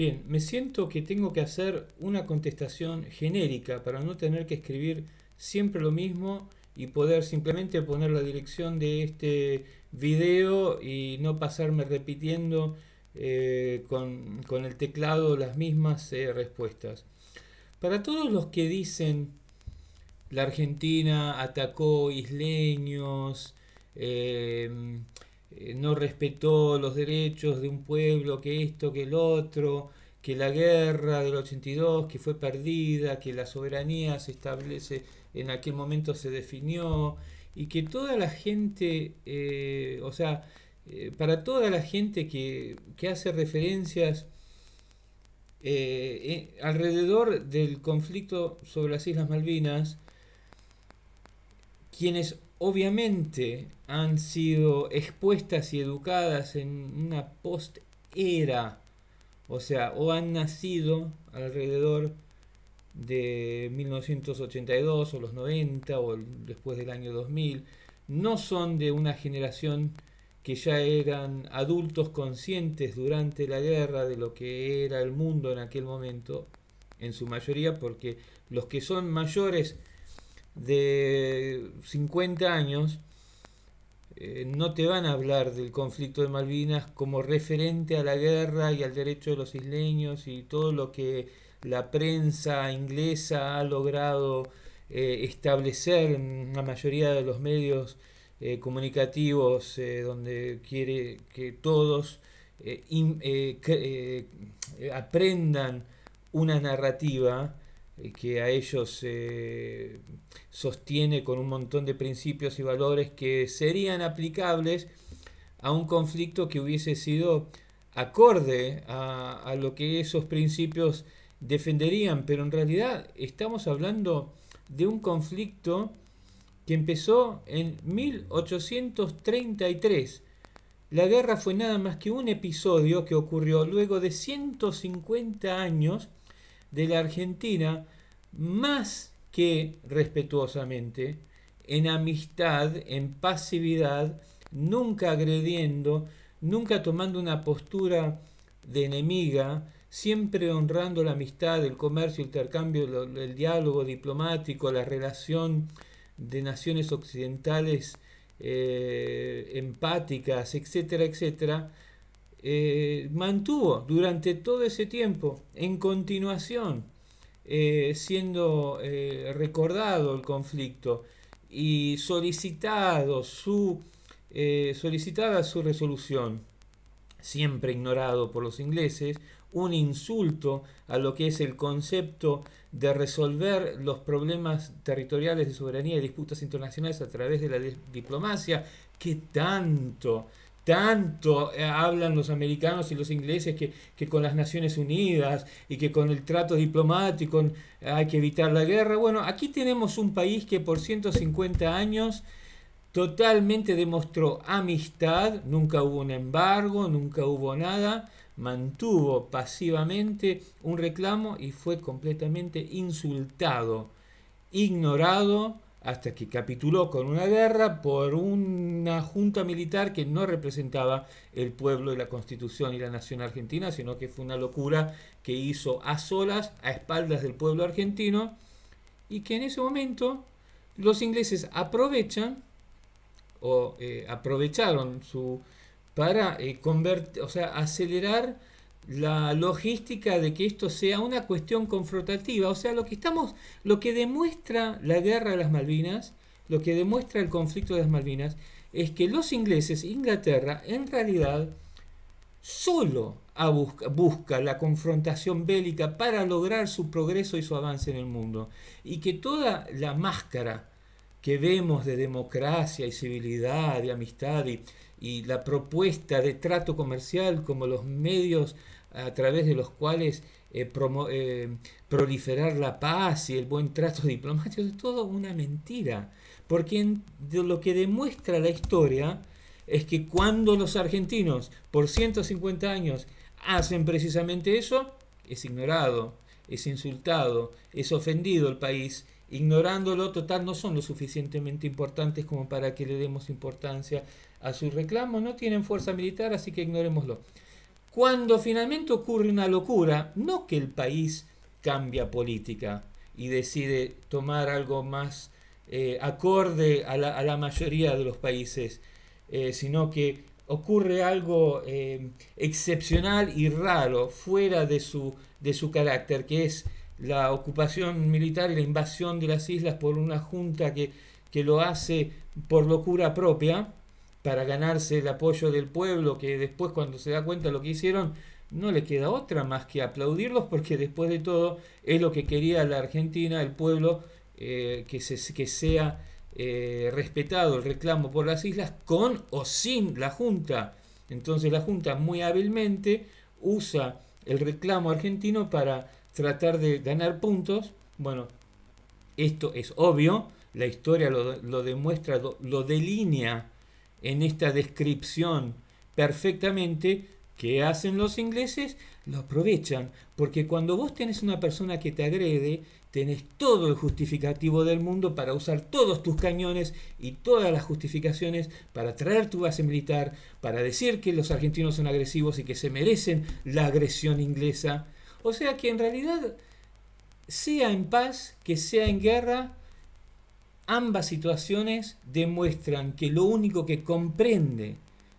Bien, me siento que tengo que hacer una contestación genérica para no tener que escribir siempre lo mismo y poder simplemente poner la dirección de este video y no pasarme repitiendo eh, con, el teclado las mismas eh, respuestas. Para todos los que dicen la Argentina atacó isleños, eh, eh, no respetó los derechos de un pueblo, que esto, que el otro, que la guerra del 82, que fue perdida, que la soberanía se establece, en aquel momento se definió, y que toda la gente, eh, o sea, eh, para toda la gente que, hace referencias alrededor del conflicto sobre las Islas Malvinas, quienes obviamente han sido expuestas y educadas en una post-era, o sea, o han nacido alrededor de 1982 o los 90 o después del año 2000, no son de una generación que ya eran adultos conscientes durante la guerra de lo que era el mundo en aquel momento, en su mayoría, porque los que son mayores de 50 años eh, no te van a hablar del conflicto de Malvinas como referente a la guerra y al derecho de los isleños y todo lo que la prensa inglesa ha logrado eh, establecer en la mayoría de los medios eh, comunicativos donde quiere que todos aprendan una narrativa eh, que a ellos se eh, sostiene con un montón de principios y valores que serían aplicables a un conflicto que hubiese sido acorde a, a lo que esos principios defenderían, pero en realidad estamos hablando de un conflicto que empezó en 1833. La guerra fue nada más que un episodio que ocurrió luego de 150 años de la Argentina más que respetuosamente, en amistad, en pasividad, nunca agrediendo, nunca tomando una postura de enemiga, siempre honrando la amistad, el comercio, el intercambio, el, diálogo diplomático, la relación de naciones occidentales eh, empáticas, etcétera, etcétera, eh, mantuvo durante todo ese tiempo en continuación eh, siendo eh, recordado el conflicto y solicitado su, solicitada su resolución, siempre ignorado por los ingleses, un insulto a lo que es el concepto de resolver los problemas territoriales de soberanía y disputas internacionales a través de la diplomacia que tanto tanto eh, hablan los americanos y los ingleses que, con las Naciones Unidas y que con el trato diplomático hay que evitar la guerra. Bueno, aquí tenemos un país que por 150 años totalmente demostró amistad, nunca hubo un embargo, nunca hubo nada, mantuvo pasivamente un reclamo y fue completamente insultado, ignorado hasta que capituló con una guerra por una junta militar que no representaba el pueblo y la constitución y la nación argentina, sino que fue una locura que hizo a solas, a espaldas del pueblo argentino, y que en ese momento los ingleses aprovechan o eh, aprovecharon su para eh, convertir o sea, acelerar la logística de que esto sea una cuestión confrontativa. O sea, lo que estamos, lo que demuestra la guerra de las Malvinas, lo que demuestra el conflicto de las Malvinas, es que los ingleses, Inglaterra, en realidad solo busca, busca la confrontación bélica para lograr su progreso y su avance en el mundo. Y que toda la máscara que vemos de democracia y civilidad y amistad y y la propuesta de trato comercial como los medios a través de los cuales eh, eh, proliferar la paz y el buen trato diplomático es todo una mentira. Porque lo que demuestra la historia es que cuando los argentinos por 150 años hacen precisamente eso, es ignorado, es insultado, es ofendido el país. Ignorándolo, total, no son lo suficientemente importantes como para que le demos importancia a su reclamo, no tienen fuerza militar, así que ignorémoslo. Cuando finalmente ocurre una locura, no que el país cambia política y decide tomar algo más eh, acorde a la, mayoría de los países, eh, sino que ocurre algo eh, excepcional y raro fuera de su, de su carácter, que es la ocupación militar y la invasión de las islas por una junta que, que lo hace por locura propia, para ganarse el apoyo del pueblo, que después cuando se da cuenta de lo que hicieron, no le queda otra más que aplaudirlos, porque después de todo es lo que quería la Argentina, el pueblo, eh, que, se, que sea eh, respetado el reclamo por las islas, con o sin la Junta. Entonces la Junta muy hábilmente usa el reclamo argentino para tratar de ganar puntos. Bueno, esto es obvio, la historia lo, lo demuestra, lo delinea en esta descripción perfectamente que hacen los ingleses, lo aprovechan, porque cuando vos tenés una persona que te agrede, tenés todo el justificativo del mundo para usar todos tus cañones y todas las justificaciones para traer tu base militar, para decir que los argentinos son agresivos y que se merecen la agresión inglesa. O sea que en realidad, sea en paz, que sea en guerra, Ambas situaciones demuestran que lo único que comprende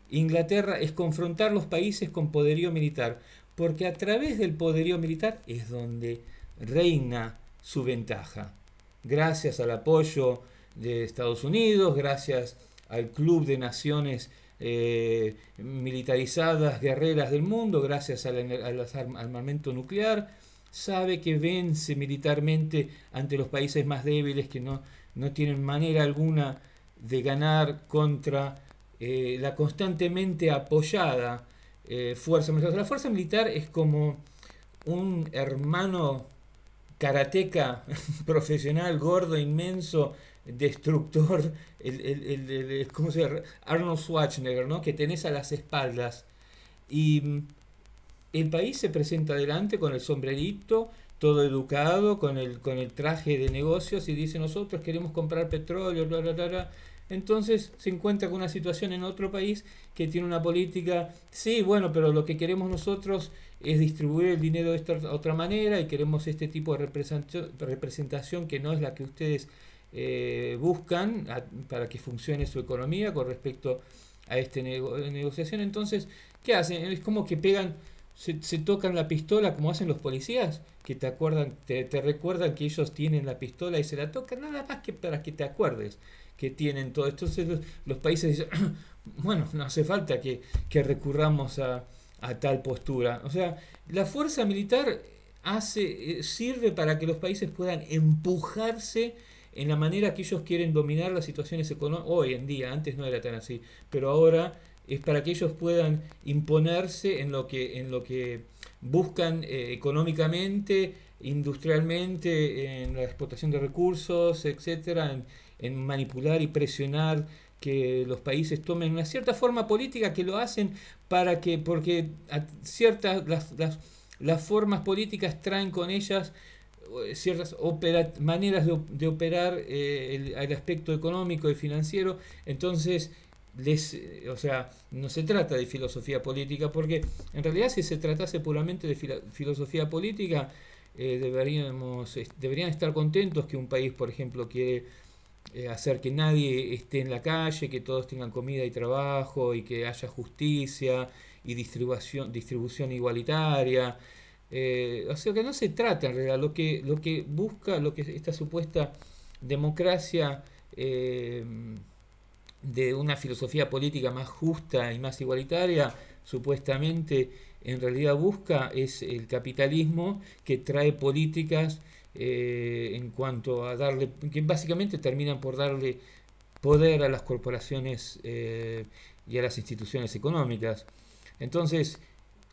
Inglaterra es confrontar los países con poderío militar, porque a través del poderío militar es donde reina su ventaja. Gracias al apoyo de Estados Unidos, gracias al Club de Naciones eh, militarizadas, guerreras del mundo, gracias al armamento nuclear, sabe que vence militarmente ante los países más débiles que no no tienen manera alguna de ganar contra eh, la constantemente apoyada eh, fuerza militar. la fuerza militar es como un hermano karateca profesional, gordo, inmenso, destructor, el, se Arnold Schwarzenegger, ¿no? que tenés a las espaldas. Y mm, el país se presenta adelante con el sombrerito todo educado con el, con el traje de negocios y dice nosotros queremos comprar petróleo, bla, bla, bla, Entonces se encuentra con una situación en otro país que tiene una política, sí, bueno, pero lo que queremos nosotros es distribuir el dinero de esta otra manera y queremos este tipo de representación que no es la que ustedes eh, buscan para que funcione su economía con respecto a esta negociación. Entonces, ¿qué hacen? Es como que pegan se, tocan la pistola como hacen los policías, que te acuerdan, te, te, recuerdan que ellos tienen la pistola y se la tocan nada más que para que te acuerdes que tienen todo. Entonces los, países dicen, bueno, no hace falta que, que recurramos a, a, tal postura. O sea, la fuerza militar hace, eh, sirve para que los países puedan empujarse en la manera que ellos quieren dominar las situaciones económicas. Hoy en día, antes no era tan así, pero ahora es para que ellos puedan imponerse en lo que, en lo que buscan eh, económicamente, industrialmente, en la explotación de recursos, etcétera, en, manipular y presionar que los países tomen una cierta forma política que lo hacen para que, porque ciertas las, las, formas políticas traen con ellas eh, ciertas maneras de, operar eh, el aspecto económico y financiero, entonces eh, o sea, no se trata de filosofía política, porque en realidad si se tratase puramente de filosofía política, eh, deberíamos, deberían estar contentos que un país, por ejemplo, quiere eh, hacer que nadie esté en la calle, que todos tengan comida y trabajo, y que haya justicia y distribución, distribución igualitaria. o sea que no se trata en realidad, lo que, lo que busca, lo que esta supuesta democracia de una filosofía política más justa y más igualitaria, supuestamente en realidad busca es el capitalismo que trae políticas eh, en cuanto a darle, que básicamente terminan por darle poder a las corporaciones eh, y a las instituciones económicas. Entonces,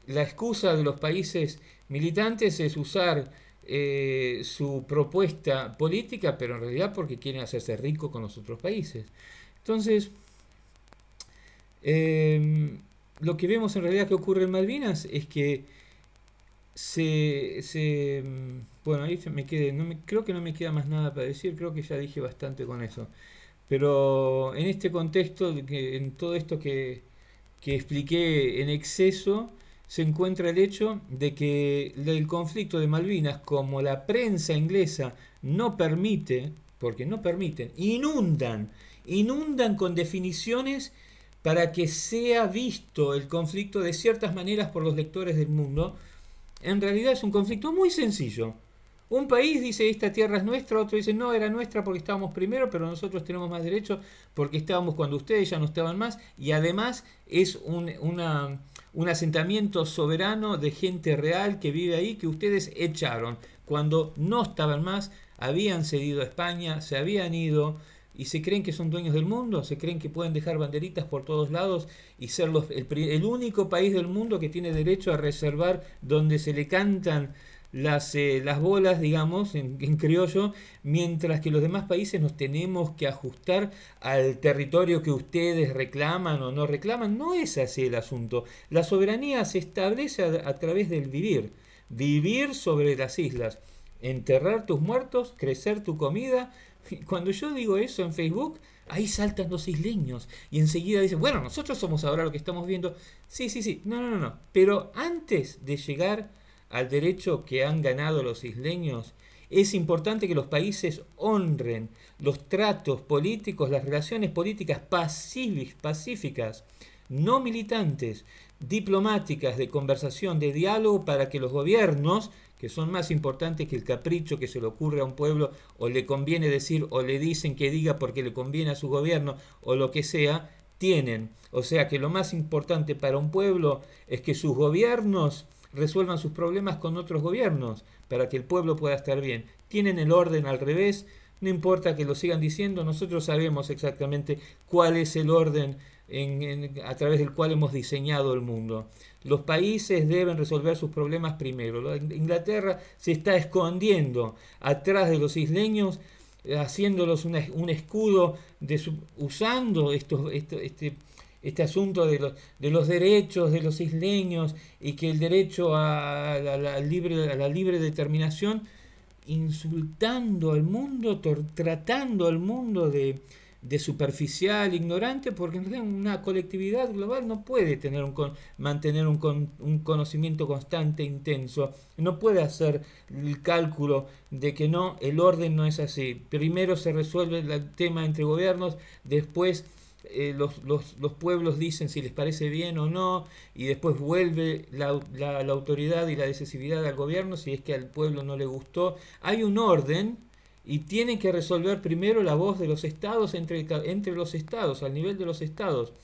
la excusa de los países militantes es usar eh, su propuesta política, pero en realidad porque quieren hacerse ricos con los otros países. Entonces, em, lo que vemos en realidad que ocurre en Malvinas es que se, em, bueno, ahí me quede. creo que no me queda más nada para decir, creo que ya dije bastante con eso. Pero en este contexto, en todo esto que, que expliqué en exceso, se encuentra el hecho de que el conflicto de Malvinas, como la prensa inglesa no permite porque no permiten, inundan, inundan con definiciones para que sea visto el conflicto de ciertas maneras por los lectores del mundo, en realidad es un conflicto muy sencillo. Un país dice esta tierra es nuestra, otro dice no, era nuestra porque estábamos primero, pero nosotros tenemos más derechos porque estábamos cuando ustedes ya no estaban más, y además es un, un asentamiento soberano de gente real que vive ahí que ustedes echaron cuando no estaban más, habían cedido a España, se habían ido y se creen que son dueños del mundo, se creen que pueden dejar banderitas por todos lados y ser el, único país del mundo que tiene derecho a reservar donde se le cantan las, eh, las bolas, digamos, en, criollo, mientras que los demás países nos tenemos que ajustar al territorio que ustedes reclaman o no reclaman. No es así el asunto. La soberanía se establece a través del vivir, vivir sobre las islas enterrar tus muertos, crecer tu comida. Cuando yo digo eso en Facebook, ahí saltan los isleños y enseguida dicen, bueno, nosotros somos ahora lo que estamos viendo. Sí, sí, sí, no, no, no, Pero antes de llegar al derecho que han ganado los isleños, es importante que los países honren los tratos políticos, las relaciones políticas pacíficas, no militantes, diplomáticas, de conversación, de diálogo, para que los gobiernos que son más importantes que el capricho que se le ocurre a un pueblo o le conviene decir o le dicen que diga porque le conviene a su gobierno o lo que sea, tienen. O sea que lo más importante para un pueblo es que sus gobiernos resuelvan sus problemas con otros gobiernos para que el pueblo pueda estar bien. Tienen el orden al revés, no importa que lo sigan diciendo, nosotros sabemos exactamente cuál es el orden en, a través del cual hemos diseñado el mundo. Los países deben resolver sus problemas primero. Inglaterra se está escondiendo atrás de los isleños, haciéndolos un escudo, usando este, este asunto de los, de los derechos de los isleños y que el derecho a libre, a la libre determinación, insultando al mundo, tratando al mundo de, de superficial, ignorante, porque una colectividad global no puede tener un mantener un, un, conocimiento constante, intenso, no puede hacer el cálculo de que no, el orden no es así. Primero se resuelve el tema entre gobiernos, después eh, los, los, pueblos dicen si les parece bien o no, y después vuelve la, la, la autoridad y la decisividad al gobierno si es que al pueblo no le gustó. Hay un orden y tienen que resolver primero la voz de los estados entre, entre los estados, al nivel de los estados.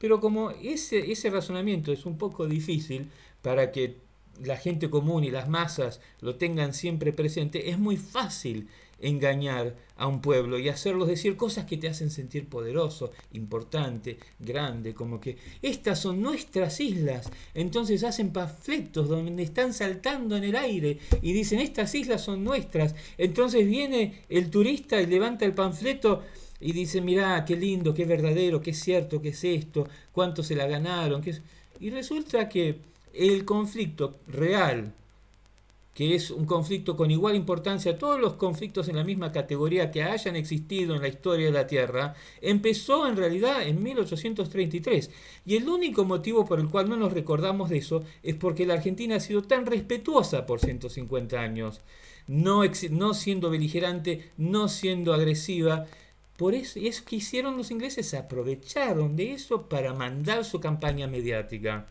Pero como ese, ese razonamiento es un poco difícil para que la gente común y las masas lo tengan siempre presente, es muy fácil engañar a un pueblo y hacerlos decir cosas que te hacen sentir poderoso, importante, grande, como que estas son nuestras islas. Entonces hacen panfletos donde están saltando en el aire y dicen estas islas son nuestras. Entonces viene el turista y levanta el panfleto y dice, mirá, qué lindo, qué verdadero, qué cierto, qué es esto, cuánto se la ganaron. Y resulta que el conflicto real, que es un conflicto con igual importancia a todos los conflictos en la misma categoría que hayan existido en la historia de la Tierra, empezó en realidad en 1833. Y el único motivo por el cual no nos recordamos de eso es porque la Argentina ha sido tan respetuosa por 150 años, no, siendo beligerante, no siendo agresiva. Por eso es que hicieron los ingleses, aprovecharon de eso para mandar su campaña mediática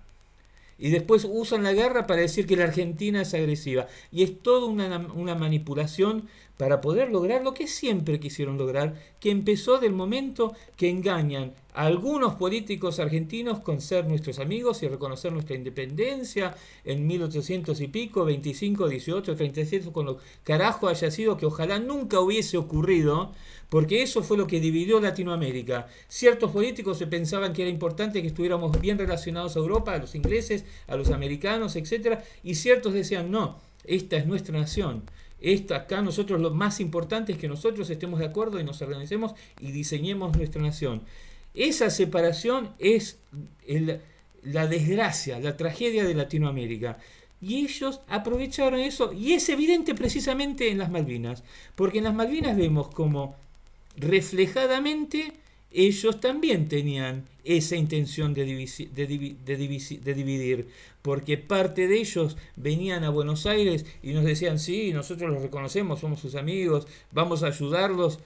y después usan la guerra para decir que la Argentina es agresiva. Y es toda una, una, manipulación para poder lograr lo que siempre quisieron lograr, que empezó del momento que engañan algunos políticos argentinos con ser nuestros amigos y reconocer nuestra independencia en 1800 y pico, 25, 18, 37, con lo carajo haya sido que ojalá nunca hubiese ocurrido, porque eso fue lo que dividió Latinoamérica. Ciertos políticos se pensaban que era importante que estuviéramos bien relacionados a Europa, a los ingleses, a los americanos, etc. Y ciertos decían, no, esta es nuestra nación. Esta, acá nosotros lo más importante es que nosotros estemos de acuerdo y nos organicemos y diseñemos nuestra nación. Esa separación es la desgracia, la tragedia de Latinoamérica. Y ellos aprovecharon eso y es evidente precisamente en las Malvinas, porque en las Malvinas vemos como reflejadamente ellos también tenían esa intención de, de, dividir, porque parte de ellos venían a Buenos Aires y nos decían, sí, nosotros los reconocemos, somos sus amigos, vamos a ayudarlos,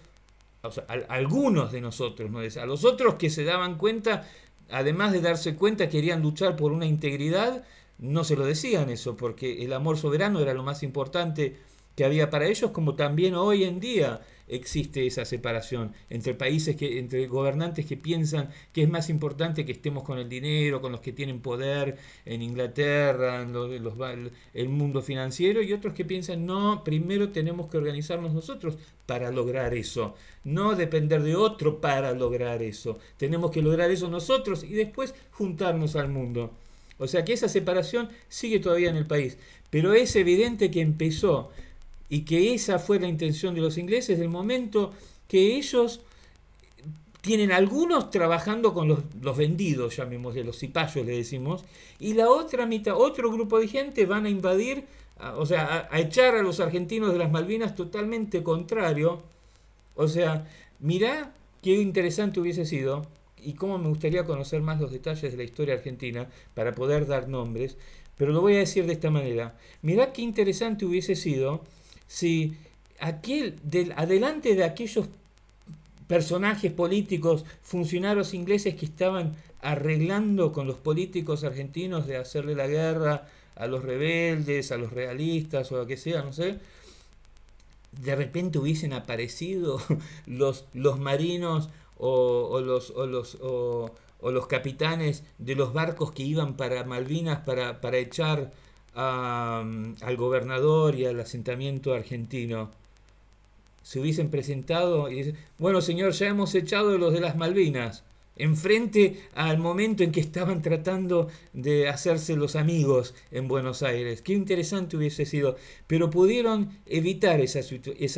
algunos de nosotros, ¿no? a los otros que se daban cuenta, además de darse cuenta, querían luchar por una integridad, no se lo decían eso, porque el amor soberano era lo más importante que había para ellos, como también hoy en día existe esa separación entre países que, entre gobernantes que piensan que es más importante que estemos con el dinero, con los que tienen poder en Inglaterra, en los, el mundo financiero, y otros que piensan, no, primero tenemos que organizarnos nosotros para lograr eso, no depender de otro para lograr eso, tenemos que lograr eso nosotros y después juntarnos al mundo. O sea que esa separación sigue todavía en el país, pero es evidente que empezó y que esa fue la intención de los ingleses del momento que ellos tienen algunos trabajando con los, vendidos vendidos, de los cipayos le decimos, y la otra mitad, otro grupo de gente van a invadir, o sea, a, echar a los argentinos de las Malvinas totalmente contrario. O sea, mirá qué interesante hubiese sido y cómo me gustaría conocer más los detalles de la historia argentina para poder dar nombres, pero lo voy a decir de esta manera. Mirá qué interesante hubiese sido si aquel, del, adelante de aquellos personajes políticos, funcionarios ingleses que estaban arreglando con los políticos argentinos de hacerle la guerra a los rebeldes, a los realistas o a lo que sea, no sé, de repente hubiesen aparecido los, los marinos o, o los, o los, o los capitanes de los barcos que iban para Malvinas para, para echar Mm, al gobernador y al asentamiento argentino se hubiesen presentado y dicen, bueno señor, ya hemos echado los de las Malvinas enfrente al momento en que estaban tratando de hacerse los amigos en Buenos Aires. Qué interesante hubiese sido, pero pudieron evitar esa,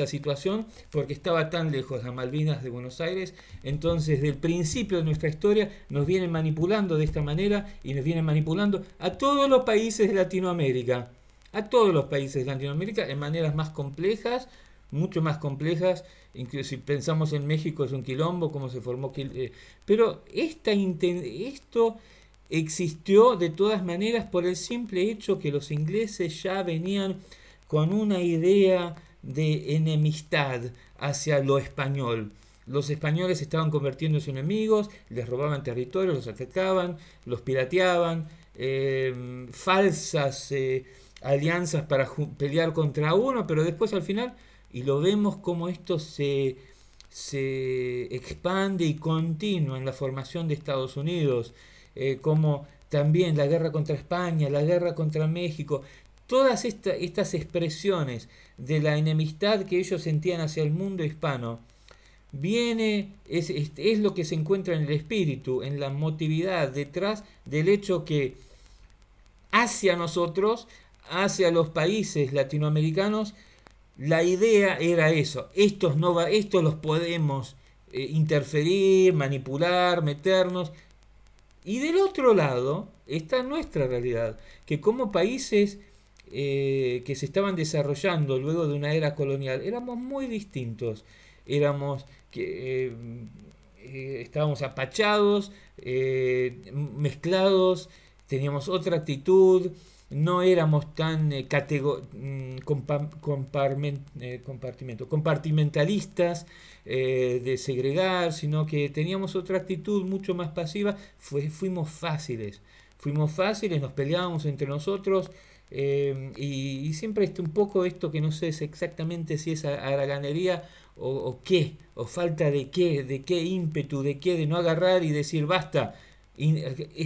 situación porque estaba tan lejos las Malvinas de Buenos Aires, entonces del principio de nuestra historia nos vienen manipulando de esta manera y nos vienen manipulando a todos los países de Latinoamérica a todos los países de Latinoamérica en maneras más complejas, mucho más complejas, incluso si pensamos en México es un quilombo, cómo se formó, eh, pero esta esto existió de todas maneras por el simple hecho que los ingleses ya venían con una idea de enemistad hacia lo español. Los españoles estaban convirtiéndose en enemigos, les robaban territorios, los atacaban, los pirateaban, eh, falsas eh, alianzas para pelear contra uno, pero después al final y lo vemos como esto se, expande y continúa en la formación de Estados Unidos, eh, como también la guerra contra España, la guerra contra México, todas estas expresiones de la enemistad que ellos sentían hacia el mundo hispano, viene, es, lo que se encuentra en el espíritu, en la motividad, detrás del hecho que hacia nosotros, hacia los países latinoamericanos, la idea era eso, estos, no va, estos los podemos eh, interferir, manipular, meternos. Y del otro lado está nuestra realidad, que como países eh, que se estaban desarrollando luego de una era colonial, éramos muy distintos. Éramos que eh, estábamos apachados, mezclados, teníamos otra actitud, no éramos tan eh, mm, eh, compartimentalistas eh, de segregar, sino que teníamos otra actitud mucho más pasiva, fuimos fáciles, fuimos fáciles, nos peleábamos entre nosotros. Y, siempre este, un poco esto que no sé exactamente si es haraganería o qué, o falta de qué, de qué ímpetu, de qué, de no agarrar y decir basta,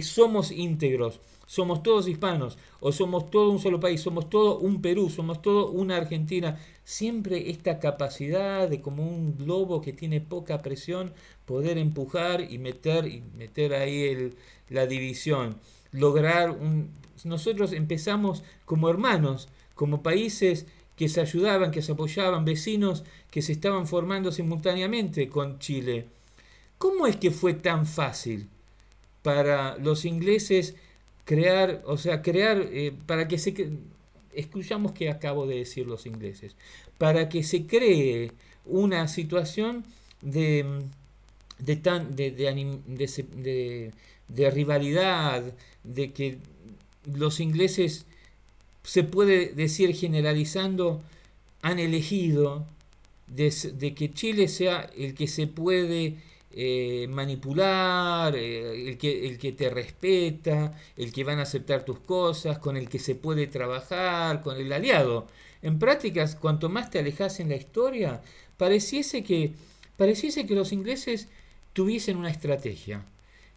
somos íntegros, somos todos hispanos, o somos todo un solo país, somos todo un Perú, somos todo una Argentina. Siempre esta capacidad de como un globo que tiene poca presión, poder empujar y meter, y meter ahí la división. Lograr Nosotros empezamos como hermanos, como países que se ayudaban, que se apoyaban, vecinos que se estaban formando simultáneamente con Chile. ¿Cómo es que fue tan fácil? para los ingleses crear, o sea, crear, eh, para que se, escuchamos que acabo de decir los ingleses, para que se cree una situación de, de, tan, de, de, de rivalidad, de que los ingleses, se puede decir generalizando, han elegido de, que Chile sea el que se puede eh, manipular, eh, el, que, te respeta, el que van a aceptar tus cosas, con el que se puede trabajar, con el aliado. En prácticas, cuanto más te alejas en la historia, pareciese que, pareciese que los ingleses tuviesen una estrategia,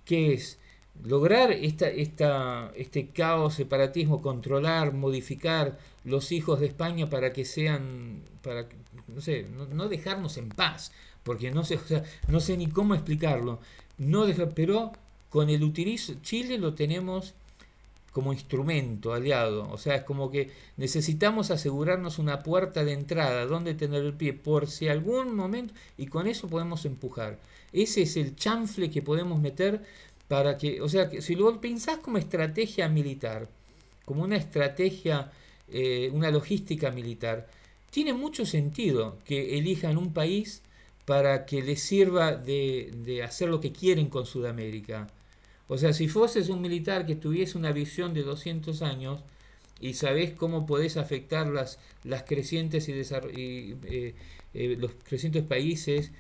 que es lograr esta, esta, este caos, separatismo, controlar, modificar los hijos de España para que sean, para, no sé, no dejarnos en paz, porque no sé, o sea, no sé ni cómo explicarlo. No deja, pero con el utilizo, Chile lo tenemos como instrumento aliado, o sea, es como que necesitamos asegurarnos una puerta de entrada, donde tener el pie, por si algún momento, y con eso podemos empujar. Ese es el chanfle que podemos meter para que, o sea, que si lo pensás como estrategia militar, como una estrategia, eh, una logística militar, tiene mucho sentido que elijan un país para que les sirva de, hacer lo que quieren con Sudamérica. O sea, si fueses un militar que tuviese una visión de 200 años y sabés cómo podés afectar las, las crecientes y, eh, eh, los crecientes países,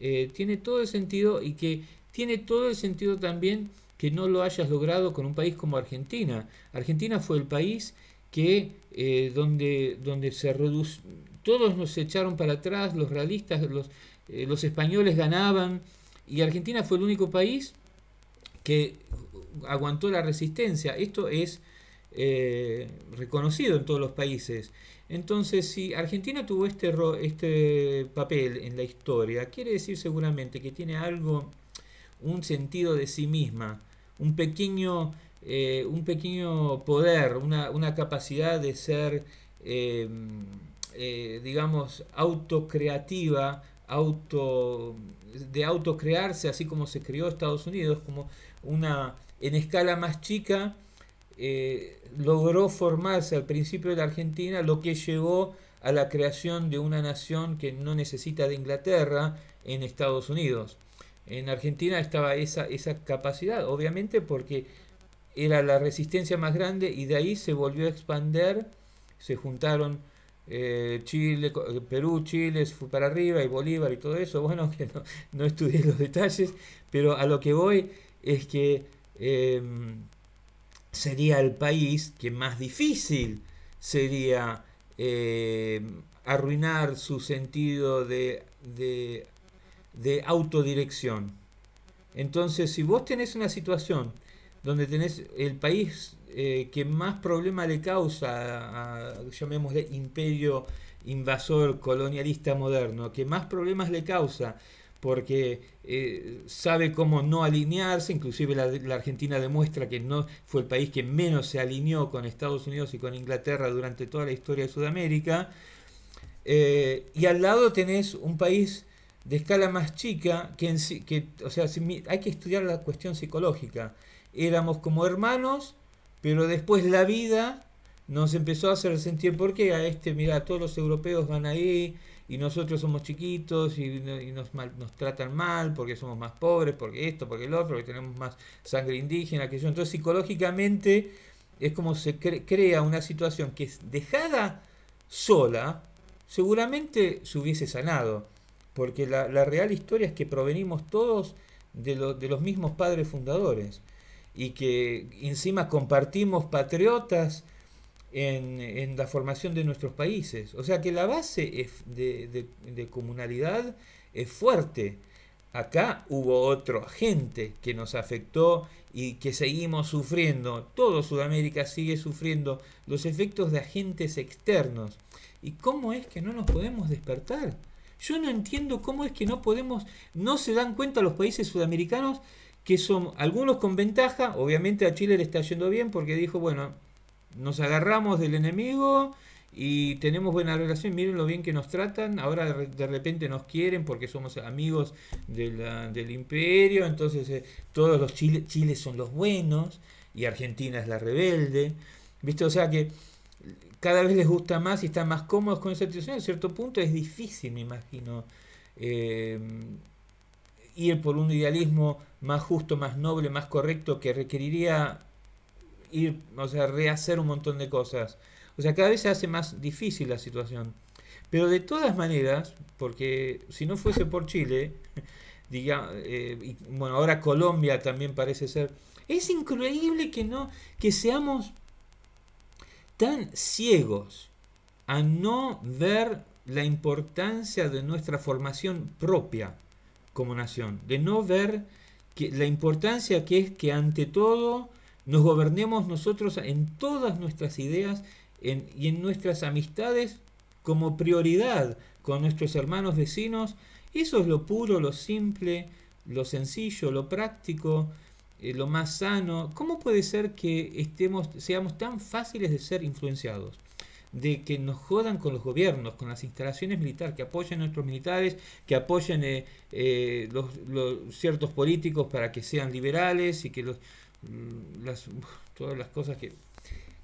eh, tiene todo el sentido y que tiene todo el sentido también que no lo hayas logrado con un país como Argentina. Argentina fue el país que donde, donde se reduce todos nos echaron para atrás, los realistas, los, eh, los españoles ganaban y Argentina fue el único país que aguantó la resistencia. Esto es eh, reconocido en todos los países. Entonces, si Argentina tuvo este, este papel en la historia, quiere decir seguramente que tiene algo, un sentido de sí misma, un pequeño, eh, un pequeño poder, una, capacidad de ser, digamos, autocreativa auto de autocrearse, así como se creó Estados Unidos, como una en escala más chica, eh, logró formarse al principio de la Argentina, lo que llevó a la creación de una nación que no necesita de Inglaterra en Estados Unidos. En Argentina estaba esa, esa capacidad, obviamente porque era la resistencia más grande y de ahí se volvió a expander, se juntaron eh, Chile, eh, Perú, Chile fue para arriba y Bolívar y todo eso. Bueno, que no, estudié los detalles, pero a lo que voy es que em, sería el país que más difícil sería em, arruinar su sentido de, de, de autodirección. Entonces, si vos tenés una situación donde tenés el país eh, que más problema le causa a, llamémosle, imperio invasor, colonialista moderno, que más problemas le causa porque eh, sabe cómo no alinearse, inclusive la, Argentina demuestra que no fue el país que menos se alineó con Estados Unidos y con Inglaterra durante toda la historia de Sudamérica, eh, y al lado tenés un país de escala más chica, que, que o sea, hay que estudiar la cuestión psicológica, éramos como hermanos, pero después la vida nos empezó a hacer sentir porque a este, mira, todos los europeos van ahí y nosotros somos chiquitos y, nos, mal, nos tratan mal porque somos más pobres, porque esto, porque el otro, porque tenemos más sangre indígena, que yo. Entonces psicológicamente es como se crea una situación que es dejada sola, seguramente se hubiese sanado, porque la, real historia es que provenimos todos de, de los mismos padres fundadores y que encima compartimos patriotas en, la formación de nuestros países. O sea que la base de, de, de comunalidad es fuerte. Acá hubo otro agente que nos afectó y que seguimos sufriendo. Todo Sudamérica sigue sufriendo los efectos de agentes externos. ¿Y cómo es que no nos podemos despertar? Yo no entiendo cómo es que no podemos, no se dan cuenta los países sudamericanos que son algunos con ventaja, obviamente a Chile le está yendo bien porque dijo, bueno, nos agarramos del enemigo y tenemos buena relación, miren lo bien que nos tratan, ahora de repente nos quieren porque somos amigos del imperio, entonces eh, todos los chiles, chiles son los buenos y Argentina es la rebelde, ¿viste? O sea que cada vez les gusta más y están más cómodos con esa situación, a cierto punto es difícil, me imagino, eh, ir por un idealismo más justo, más noble, más correcto, que requeriría ir, o rehacer un montón de cosas. O sea, cada vez se hace más difícil la situación. Pero de todas maneras, porque si no fuese por Chile, diga, eh, y, bueno, ahora Colombia también parece ser, es increíble que no, que seamos tan ciegos a no ver la importancia de nuestra formación propia como nación, de no ver que, la importancia que es que ante todo nos gobernemos nosotros en todas nuestras ideas y en nuestras amistades como prioridad con nuestros hermanos vecinos. Eso es lo puro, lo simple, lo sencillo, lo práctico, eh, lo más sano. ¿Cómo puede ser que estemos, seamos tan fáciles de ser influenciados? de que nos jodan con los gobiernos, con las instalaciones militares, que apoyen a nuestros militares, que apoyen eh, eh, los, ciertos políticos para que sean liberales y que los, mm, las, todas las cosas que,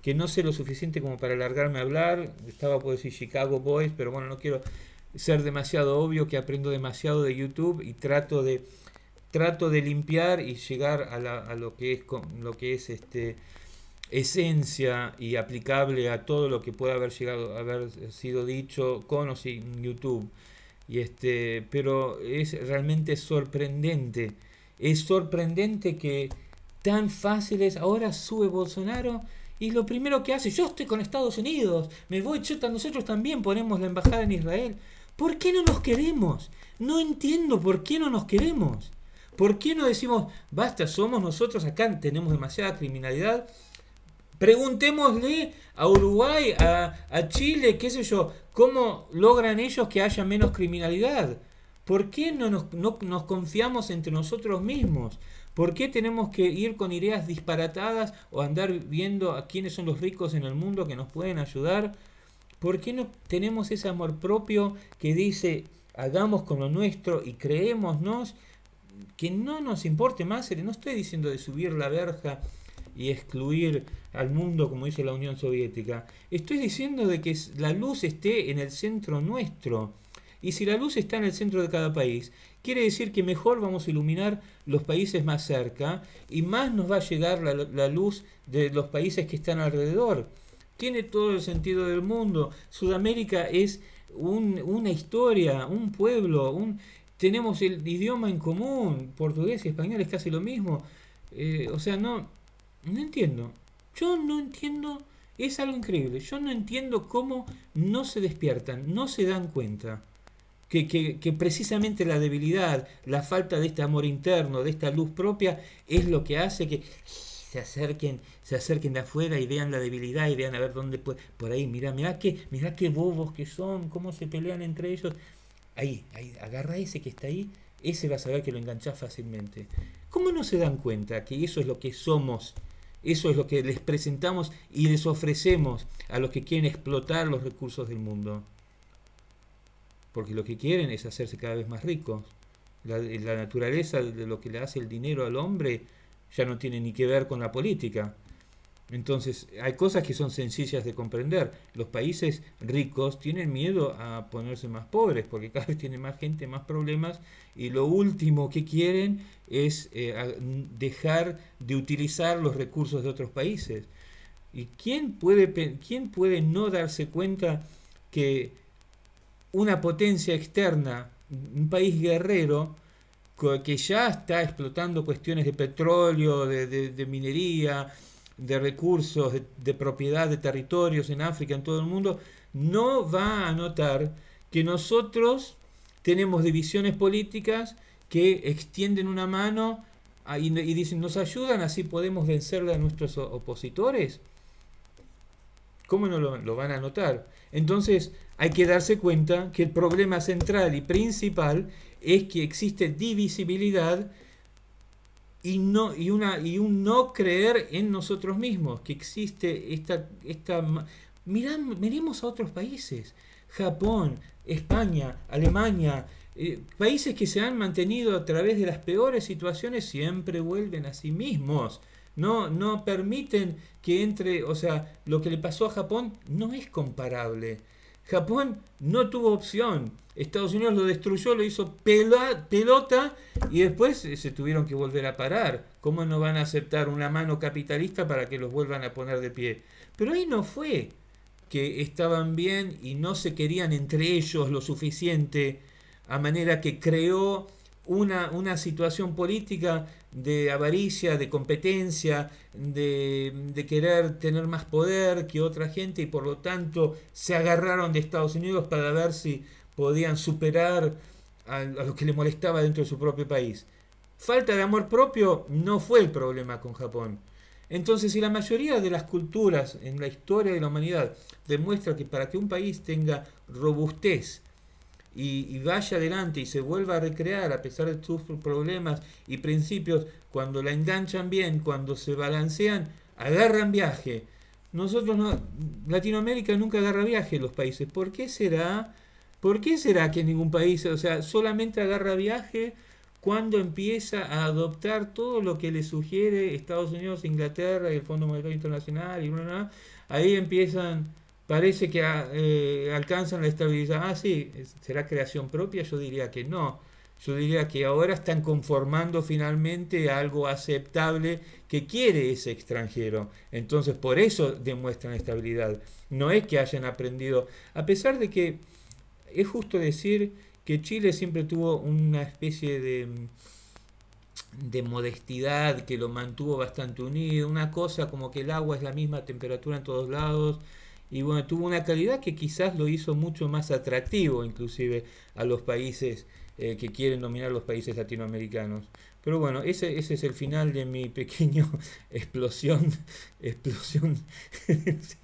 que no sé lo suficiente como para alargarme a hablar. Estaba por decir Chicago Boys, pero bueno, no quiero ser demasiado obvio, que aprendo demasiado de YouTube y trato de trato de limpiar y llegar a, la, a lo que es lo que es este esencia y aplicable a todo lo que pueda haber llegado haber sido dicho con o sin YouTube. Y este, pero es realmente sorprendente. Es sorprendente que tan fácil es. Ahora sube Bolsonaro y lo primero que hace, yo estoy con Estados Unidos, me voy, yo, nosotros también ponemos la embajada en Israel. ¿Por qué no nos queremos? No entiendo por qué no nos queremos. ¿Por qué no decimos, basta, somos nosotros acá, tenemos demasiada criminalidad, Preguntémosle a Uruguay, a, Chile, qué sé yo, cómo logran ellos que haya menos criminalidad. ¿Por qué no nos, no nos confiamos entre nosotros mismos? ¿Por qué tenemos que ir con ideas disparatadas o andar viendo a quiénes son los ricos en el mundo que nos pueden ayudar? ¿Por qué no tenemos ese amor propio que dice hagamos con lo nuestro y creémonos? Que no nos importe más, no estoy diciendo de subir la verja y excluir al mundo como hizo la Unión Soviética. Estoy diciendo de que la luz esté en el centro nuestro. Y si la luz está en el centro de cada país, quiere decir que mejor vamos a iluminar los países más cerca y más nos va a llegar la, luz de los países que están alrededor. Tiene todo el sentido del mundo. Sudamérica es un, una historia, un pueblo, un, tenemos el idioma en común, portugués y español es casi lo mismo. Eh, o sea, no, no entiendo. Yo no entiendo. Es algo increíble. Yo no entiendo cómo no se despiertan, no se dan cuenta. Que, precisamente la debilidad, la falta de este amor interno, de esta luz propia, es lo que hace que se acerquen, se acerquen de afuera y vean la debilidad y vean a ver dónde puede, por ahí, mirá, mira qué, qué bobos que son, cómo se pelean entre ellos. Ahí, ahí, agarra ese que está ahí, ese va a saber que lo enganchás fácilmente. ¿Cómo no se dan cuenta que eso es lo que somos? Eso es lo que les presentamos y les ofrecemos a los que quieren explotar los recursos del mundo. Porque lo que quieren es hacerse cada vez más ricos. La, naturaleza de lo que le hace el dinero al hombre ya no tiene ni que ver con la política. Entonces, hay cosas que son sencillas de comprender. Los países ricos tienen miedo a ponerse más pobres porque cada vez tienen más gente, más problemas y lo último que quieren es eh, dejar de utilizar los recursos de otros países. ¿Y quién puede, quién puede no darse cuenta que una potencia externa, un país guerrero, que ya está explotando cuestiones de petróleo, de minería, de recursos, de, propiedad, de territorios en África, en todo el mundo, no va a notar que nosotros tenemos divisiones políticas que extienden una mano y, dicen, nos ayudan, así podemos vencerle a nuestros opositores. ¿Cómo no lo, lo van a notar? Entonces hay que darse cuenta que el problema central y principal es que existe divisibilidad y, y, una, y un no creer en nosotros mismos, que existe esta... esta miremos a otros países, Japón, España, Alemania, eh, países que se han mantenido a través de las peores situaciones siempre vuelven a sí mismos. No, no permiten que entre, o sea, lo que le pasó a Japón no es comparable. Japón no tuvo opción. Estados Unidos lo destruyó, lo hizo pelota y después eh, se tuvieron que volver a parar. ¿Cómo no van a aceptar una mano capitalista para que los vuelvan a poner de pie? Pero ahí no fue que estaban bien y no se querían entre ellos lo suficiente, a manera que creó una, situación política de avaricia, de competencia, de, querer tener más poder que otra gente y por lo tanto se agarraron de Estados Unidos para ver si podían superar a, a lo que le molestaba dentro de su propio país. Falta de amor propio no fue el problema con Japón. Entonces, si la mayoría de las culturas en la historia de la humanidad demuestra que para que un país tenga robustez, y, vaya adelante y se vuelva a recrear a pesar de sus problemas y principios, cuando la enganchan bien, cuando se balancean, agarran viaje. Nosotros no, Latinoamérica nunca agarra viaje los países. ¿Por qué será? ¿Por qué será que ningún país, o sea, solamente agarra viaje cuando empieza a adoptar todo lo que le sugiere Estados Unidos, Inglaterra y el Fondo Monetario Internacional y ahí empiezan parece que ah, eh, alcanzan la estabilidad. Ah, sí, ¿será creación propia? Yo diría que no. Yo diría que ahora están conformando finalmente algo aceptable que quiere ese extranjero. Entonces, por eso demuestran estabilidad. No es que hayan aprendido, a pesar de que es justo decir que Chile siempre tuvo una especie de, mm, de modestidad que lo mantuvo bastante unido, una cosa como que el agua es la misma temperatura en todos lados, y bueno, tuvo una calidad que quizás lo hizo mucho más atractivo inclusive a los países eh, que quieren dominar los países latinoamericanos. Pero bueno, ese, ese es el final de mi pequeño explosión. explosión.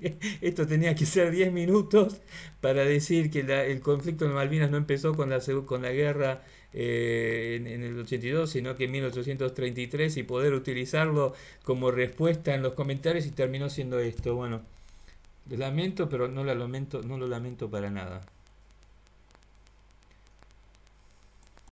Esto tenía que ser 10 minutos para decir que el conflicto en Malvinas no empezó con la, con la guerra eh, en, en, el 82, sino que en 1833 y poder utilizarlo como respuesta en los comentarios y terminó siendo esto. Bueno. Lamento, pero no, la lamento, no lo lamento para nada.